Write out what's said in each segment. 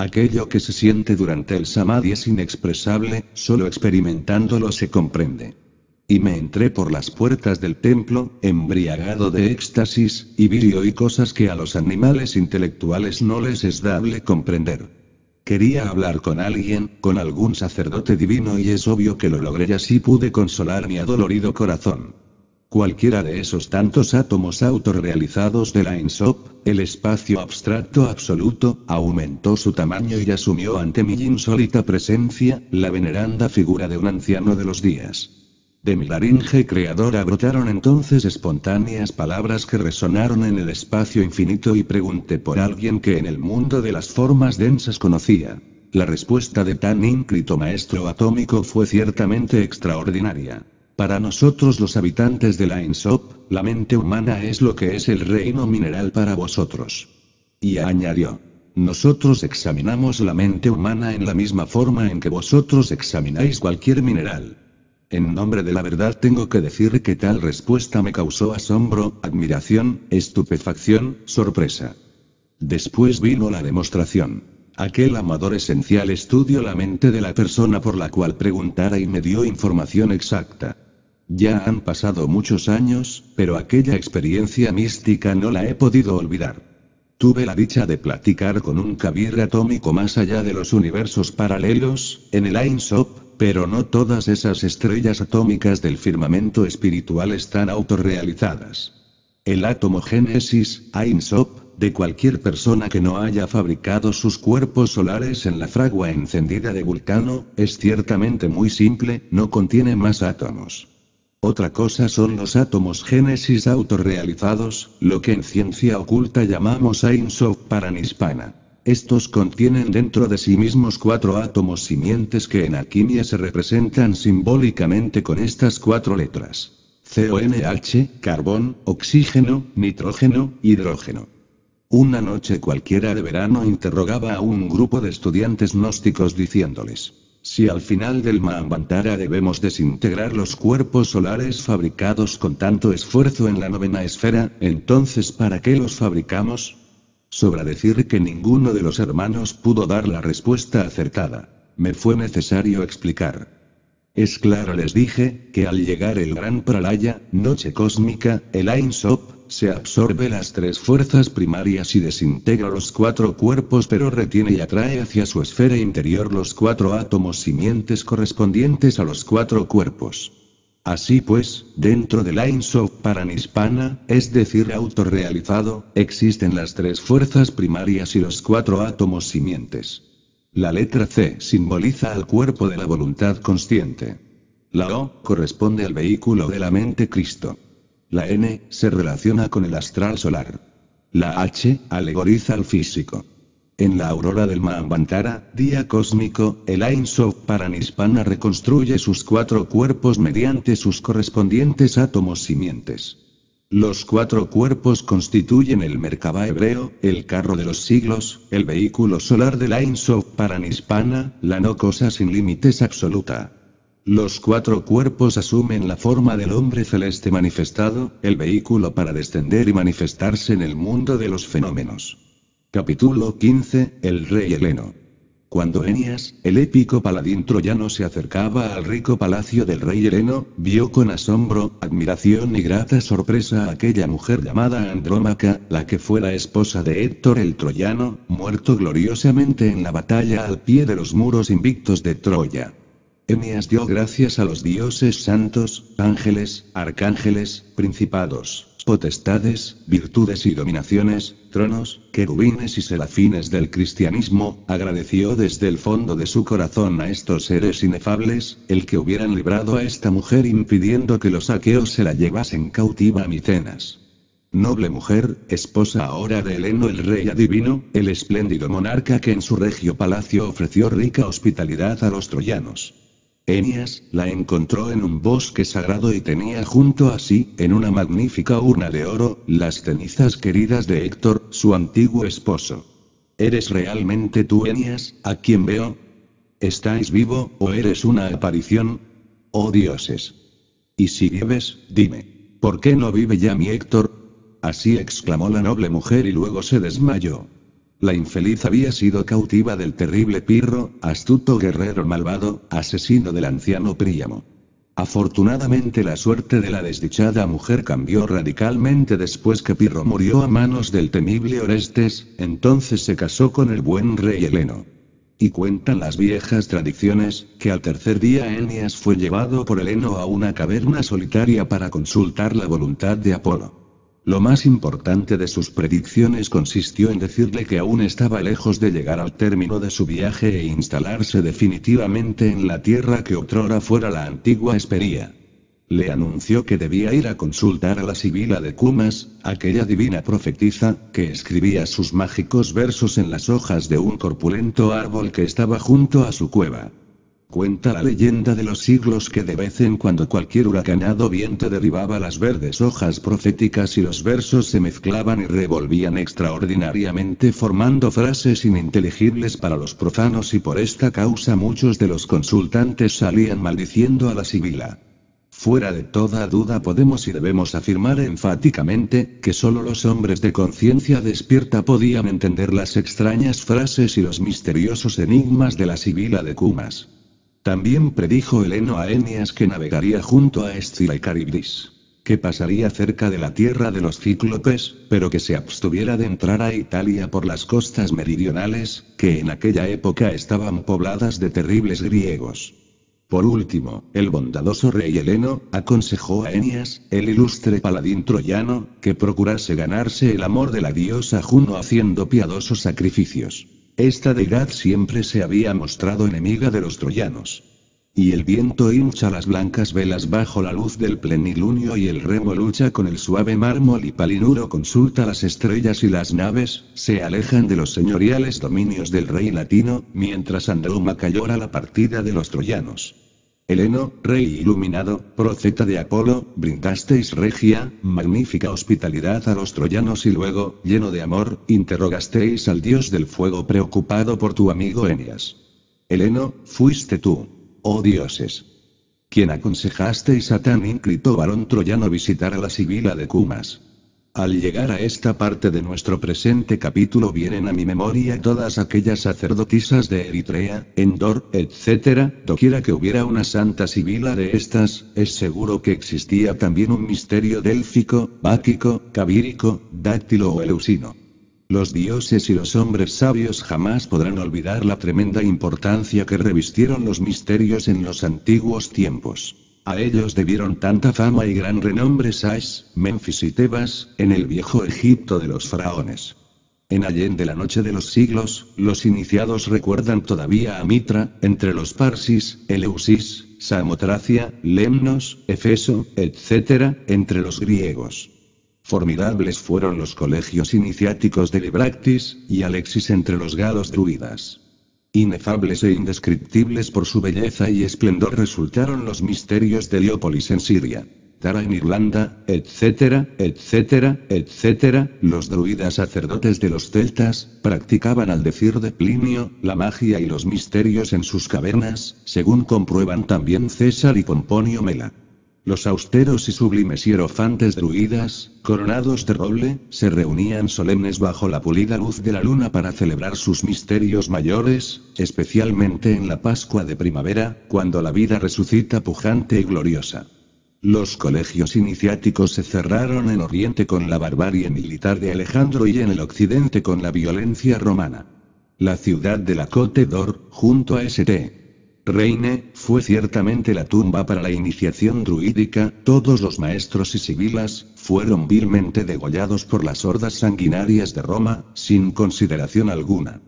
Aquello que se siente durante el samadhi es inexpresable, solo experimentándolo se comprende. Y me entré por las puertas del templo, embriagado de éxtasis, y vi y oí cosas que a los animales intelectuales no les es dable comprender. Quería hablar con alguien, con algún sacerdote divino y es obvio que lo logré y así pude consolar mi adolorido corazón. Cualquiera de esos tantos átomos autorrealizados de la ENSOP, el espacio abstracto absoluto, aumentó su tamaño y asumió ante mi insólita presencia, la veneranda figura de un anciano de los días. De mi laringe creadora brotaron entonces espontáneas palabras que resonaron en el espacio infinito y pregunté por alguien que en el mundo de las formas densas conocía. La respuesta de tan ínclito maestro atómico fue ciertamente extraordinaria. Para nosotros los habitantes de la Ensop, la mente humana es lo que es el reino mineral para vosotros. Y añadió. Nosotros examinamos la mente humana en la misma forma en que vosotros examináis cualquier mineral. En nombre de la verdad tengo que decir que tal respuesta me causó asombro, admiración, estupefacción, sorpresa. Después vino la demostración. Aquel amador esencial estudió la mente de la persona por la cual preguntara y me dio información exacta. Ya han pasado muchos años, pero aquella experiencia mística no la he podido olvidar. Tuve la dicha de platicar con un cabirre atómico más allá de los universos paralelos, en el Ain pero no todas esas estrellas atómicas del firmamento espiritual están autorrealizadas. El átomo génesis, de cualquier persona que no haya fabricado sus cuerpos solares en la fragua encendida de Vulcano, es ciertamente muy simple, no contiene más átomos. Otra cosa son los átomos génesis autorrealizados, lo que en ciencia oculta llamamos Science para Estos contienen dentro de sí mismos cuatro átomos simientes que en alquimia se representan simbólicamente con estas cuatro letras. CONH, carbón, oxígeno, nitrógeno, hidrógeno. Una noche cualquiera de verano interrogaba a un grupo de estudiantes gnósticos diciéndoles, si al final del Mahamantara debemos desintegrar los cuerpos solares fabricados con tanto esfuerzo en la novena esfera, entonces ¿para qué los fabricamos? Sobra decir que ninguno de los hermanos pudo dar la respuesta acertada. Me fue necesario explicar. Es claro, les dije, que al llegar el gran pralaya, noche cósmica, el Ain se absorbe las tres fuerzas primarias y desintegra los cuatro cuerpos, pero retiene y atrae hacia su esfera interior los cuatro átomos simientes correspondientes a los cuatro cuerpos. Así pues, dentro del Ain Paranispana, es decir, autorrealizado, existen las tres fuerzas primarias y los cuatro átomos simientes. La letra C simboliza al cuerpo de la voluntad consciente. La O corresponde al vehículo de la mente Cristo. La N se relaciona con el astral solar. La H alegoriza al físico. En la aurora del Mahambantara día cósmico, el Ain Sof Paranispana reconstruye sus cuatro cuerpos mediante sus correspondientes átomos simientes. Los cuatro cuerpos constituyen el Merkaba hebreo, el carro de los siglos, el vehículo solar de la Insof Paranispana, la no cosa sin límites absoluta. Los cuatro cuerpos asumen la forma del hombre celeste manifestado, el vehículo para descender y manifestarse en el mundo de los fenómenos. Capítulo 15, El Rey Heleno. Cuando Enias, el épico paladín troyano, se acercaba al rico palacio del rey Hereno, vio con asombro, admiración y grata sorpresa a aquella mujer llamada Andrómaca, la que fue la esposa de Héctor el troyano, muerto gloriosamente en la batalla al pie de los muros invictos de Troya. Enias dio gracias a los dioses santos, ángeles, arcángeles, principados, potestades, virtudes y dominaciones, tronos, querubines y serafines del cristianismo, agradeció desde el fondo de su corazón a estos seres inefables, el que hubieran librado a esta mujer impidiendo que los aqueos se la llevasen cautiva a Micenas. Noble mujer, esposa ahora de Heleno el rey adivino, el espléndido monarca que en su regio palacio ofreció rica hospitalidad a los troyanos. Enias la encontró en un bosque sagrado y tenía junto a sí, en una magnífica urna de oro, las cenizas queridas de Héctor, su antiguo esposo. ¿Eres realmente tú, Enias, a quien veo? ¿Estáis vivo, o eres una aparición? Oh dioses. Y si vives, dime, ¿por qué no vive ya mi Héctor? Así exclamó la noble mujer y luego se desmayó. La infeliz había sido cautiva del terrible Pirro, astuto guerrero malvado, asesino del anciano Príamo. Afortunadamente la suerte de la desdichada mujer cambió radicalmente después que Pirro murió a manos del temible Orestes, entonces se casó con el buen rey Heleno. Y cuentan las viejas tradiciones, que al tercer día Enias fue llevado por Heleno a una caverna solitaria para consultar la voluntad de Apolo. Lo más importante de sus predicciones consistió en decirle que aún estaba lejos de llegar al término de su viaje e instalarse definitivamente en la tierra que otrora fuera la antigua Espería. Le anunció que debía ir a consultar a la Sibila de Cumas, aquella divina profetiza, que escribía sus mágicos versos en las hojas de un corpulento árbol que estaba junto a su cueva. Cuenta la leyenda de los siglos que de vez en cuando cualquier huracanado viento derribaba las verdes hojas proféticas y los versos se mezclaban y revolvían extraordinariamente formando frases ininteligibles para los profanos y por esta causa muchos de los consultantes salían maldiciendo a la sibila. Fuera de toda duda podemos y debemos afirmar enfáticamente, que solo los hombres de conciencia despierta podían entender las extrañas frases y los misteriosos enigmas de la sibila de Cumas. También predijo Heleno a Enias que navegaría junto a Escila y Caribdis, que pasaría cerca de la tierra de los cíclopes, pero que se abstuviera de entrar a Italia por las costas meridionales, que en aquella época estaban pobladas de terribles griegos. Por último, el bondadoso rey Heleno, aconsejó a Enias, el ilustre paladín troyano, que procurase ganarse el amor de la diosa Juno haciendo piadosos sacrificios. Esta deidad siempre se había mostrado enemiga de los troyanos. Y el viento hincha las blancas velas bajo la luz del plenilunio y el remo lucha con el suave mármol y Palinuro consulta las estrellas y las naves, se alejan de los señoriales dominios del rey latino, mientras Andrómaca llora la partida de los troyanos. Heleno, rey iluminado, profeta de Apolo, brindasteis regia, magnífica hospitalidad a los troyanos y luego, lleno de amor, interrogasteis al dios del fuego preocupado por tu amigo Eneas. Heleno, fuiste tú. Oh dioses. Quien aconsejasteis a tan ínclito varón troyano visitar a la sibila de Cumas. Al llegar a esta parte de nuestro presente capítulo vienen a mi memoria todas aquellas sacerdotisas de Eritrea, Endor, etc., doquiera que hubiera una santa sibila de estas, es seguro que existía también un misterio délfico, báquico, cabírico, dáctilo o eleusino. Los dioses y los hombres sabios jamás podrán olvidar la tremenda importancia que revistieron los misterios en los antiguos tiempos. A ellos debieron tanta fama y gran renombre Sais, Memphis y Tebas, en el viejo Egipto de los faraones. En Allende la noche de los siglos, los iniciados recuerdan todavía a Mitra, entre los Parsis, Eleusis, Samotracia, Lemnos, Efeso, etc., entre los griegos. Formidables fueron los colegios iniciáticos de Libractis y Alexis entre los gados druidas. Inefables e indescriptibles por su belleza y esplendor resultaron los misterios de Heliópolis en Siria. Tara en Irlanda, etcétera, etcétera, etcétera, los druidas sacerdotes de los celtas, practicaban al decir de Plinio, la magia y los misterios en sus cavernas, según comprueban también César y Componio Mela. Los austeros y sublimes hierofantes druidas, coronados de roble, se reunían solemnes bajo la pulida luz de la luna para celebrar sus misterios mayores, especialmente en la Pascua de primavera, cuando la vida resucita pujante y gloriosa. Los colegios iniciáticos se cerraron en Oriente con la barbarie militar de Alejandro y en el Occidente con la violencia romana. La ciudad de la cotedor d'Or, junto a St. Reine, fue ciertamente la tumba para la iniciación druídica, todos los maestros y sibilas, fueron vilmente degollados por las hordas sanguinarias de Roma, sin consideración alguna.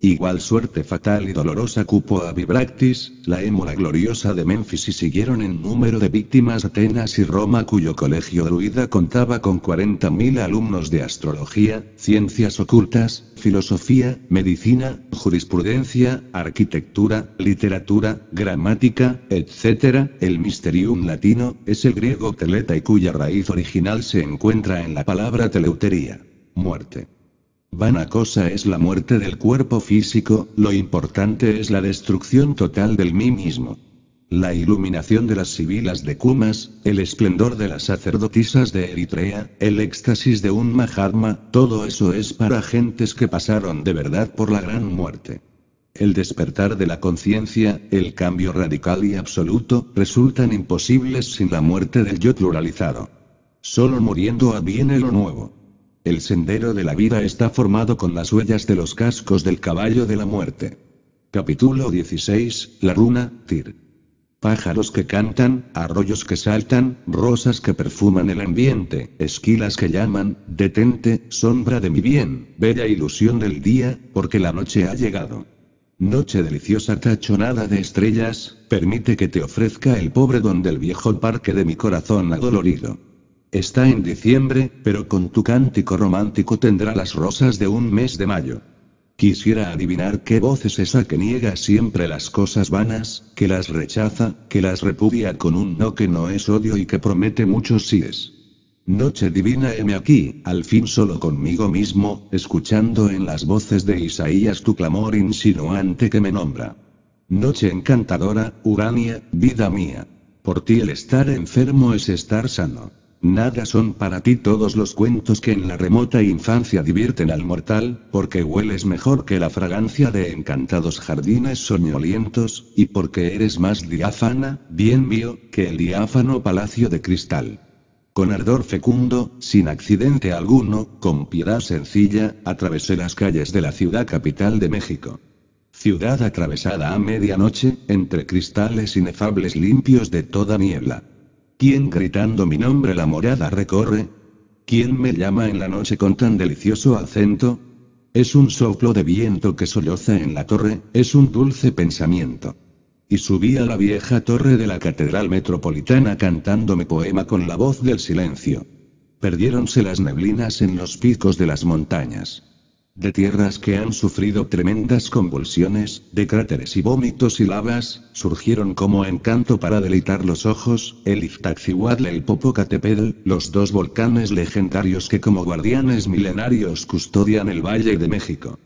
Igual suerte fatal y dolorosa cupo a Vibractis, la émola gloriosa de Memphis y siguieron en número de víctimas Atenas y Roma cuyo colegio druida contaba con 40.000 alumnos de astrología, ciencias ocultas, filosofía, medicina, jurisprudencia, arquitectura, literatura, gramática, etc. El mysterium latino, es el griego teleta y cuya raíz original se encuentra en la palabra teleutería. Muerte. Vana cosa es la muerte del cuerpo físico, lo importante es la destrucción total del mí mismo. La iluminación de las sibilas de Kumas, el esplendor de las sacerdotisas de Eritrea, el éxtasis de un Mahatma, todo eso es para gentes que pasaron de verdad por la gran muerte. El despertar de la conciencia, el cambio radical y absoluto, resultan imposibles sin la muerte del yo pluralizado. Solo muriendo adviene lo nuevo. El sendero de la vida está formado con las huellas de los cascos del caballo de la muerte. Capítulo 16, La runa, Tir. Pájaros que cantan, arroyos que saltan, rosas que perfuman el ambiente, esquilas que llaman, detente, sombra de mi bien, bella ilusión del día, porque la noche ha llegado. Noche deliciosa tachonada de estrellas, permite que te ofrezca el pobre don del viejo parque de mi corazón adolorido. Está en diciembre, pero con tu cántico romántico tendrá las rosas de un mes de mayo. Quisiera adivinar qué voz es esa que niega siempre las cosas vanas, que las rechaza, que las repudia con un no que no es odio y que promete muchos síes. Noche divina heme aquí, al fin solo conmigo mismo, escuchando en las voces de Isaías tu clamor insinuante que me nombra. Noche encantadora, Urania, vida mía. Por ti el estar enfermo es estar sano. Nada son para ti todos los cuentos que en la remota infancia divierten al mortal, porque hueles mejor que la fragancia de encantados jardines soñolientos, y porque eres más diáfana, bien mío, que el diáfano palacio de cristal. Con ardor fecundo, sin accidente alguno, con piedad sencilla, atravesé las calles de la ciudad capital de México. Ciudad atravesada a medianoche, entre cristales inefables limpios de toda niebla. ¿Quién gritando mi nombre la morada recorre? ¿Quién me llama en la noche con tan delicioso acento? Es un soplo de viento que solloza en la torre, es un dulce pensamiento. Y subí a la vieja torre de la Catedral Metropolitana cantándome poema con la voz del silencio. Perdiéronse las neblinas en los picos de las montañas de tierras que han sufrido tremendas convulsiones, de cráteres y vómitos y lavas, surgieron como encanto para deleitar los ojos, el Iztaccíhuatl y el Popocatépetl, los dos volcanes legendarios que como guardianes milenarios custodian el Valle de México.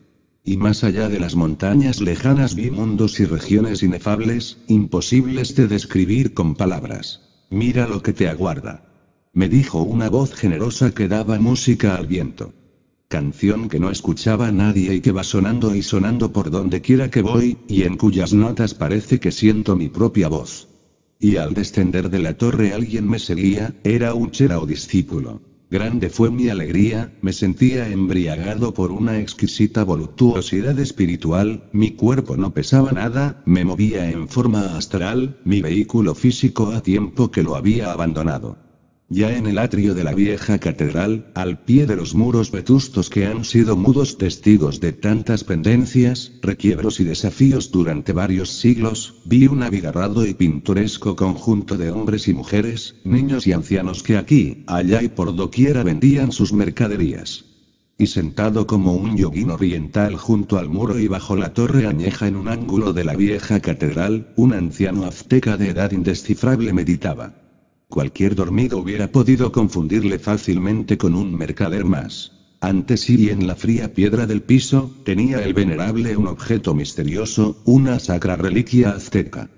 Y más allá de las montañas lejanas vi mundos y regiones inefables, imposibles de describir con palabras. Mira lo que te aguarda. Me dijo una voz generosa que daba música al viento canción que no escuchaba nadie y que va sonando y sonando por donde quiera que voy, y en cuyas notas parece que siento mi propia voz. Y al descender de la torre alguien me seguía, era un chera o discípulo. Grande fue mi alegría, me sentía embriagado por una exquisita voluptuosidad espiritual, mi cuerpo no pesaba nada, me movía en forma astral, mi vehículo físico a tiempo que lo había abandonado ya en el atrio de la vieja catedral, al pie de los muros vetustos que han sido mudos testigos de tantas pendencias, requiebros y desafíos durante varios siglos, vi un abigarrado y pintoresco conjunto de hombres y mujeres, niños y ancianos que aquí, allá y por doquiera vendían sus mercaderías. Y sentado como un yoguín oriental junto al muro y bajo la torre añeja en un ángulo de la vieja catedral, un anciano azteca de edad indescifrable meditaba. Cualquier dormido hubiera podido confundirle fácilmente con un mercader más. Ante sí y en la fría piedra del piso, tenía el venerable un objeto misterioso, una sacra reliquia azteca.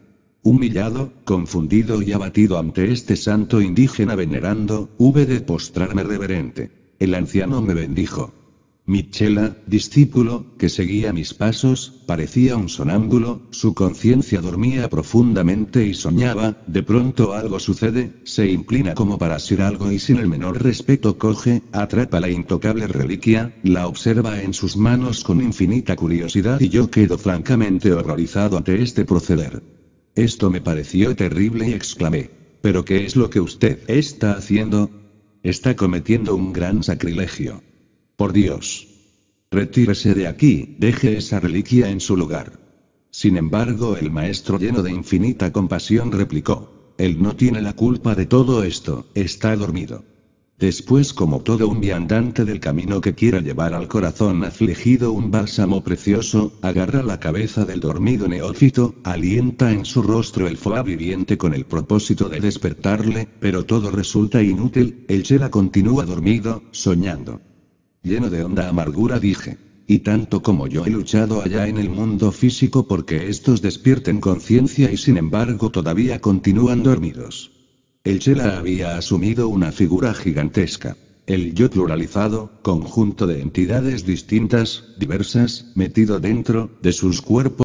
Humillado, confundido y abatido ante este santo indígena venerando, hube de postrarme reverente. El anciano me bendijo. Michela, discípulo, que seguía mis pasos, parecía un sonámbulo, su conciencia dormía profundamente y soñaba, de pronto algo sucede, se inclina como para ser algo y sin el menor respeto coge, atrapa la intocable reliquia, la observa en sus manos con infinita curiosidad y yo quedo francamente horrorizado ante este proceder. Esto me pareció terrible y exclamé. ¿Pero qué es lo que usted está haciendo? Está cometiendo un gran sacrilegio. Por Dios. Retírese de aquí, deje esa reliquia en su lugar. Sin embargo, el maestro lleno de infinita compasión replicó. Él no tiene la culpa de todo esto, está dormido. Después, como todo un viandante del camino que quiera llevar al corazón afligido un bálsamo precioso, agarra la cabeza del dormido neófito, alienta en su rostro el foa viviente con el propósito de despertarle, pero todo resulta inútil, el Shela continúa dormido, soñando. Lleno de honda amargura dije. Y tanto como yo he luchado allá en el mundo físico porque estos despierten conciencia y sin embargo todavía continúan dormidos. El Chela había asumido una figura gigantesca. El yo pluralizado, conjunto de entidades distintas, diversas, metido dentro de sus cuerpos.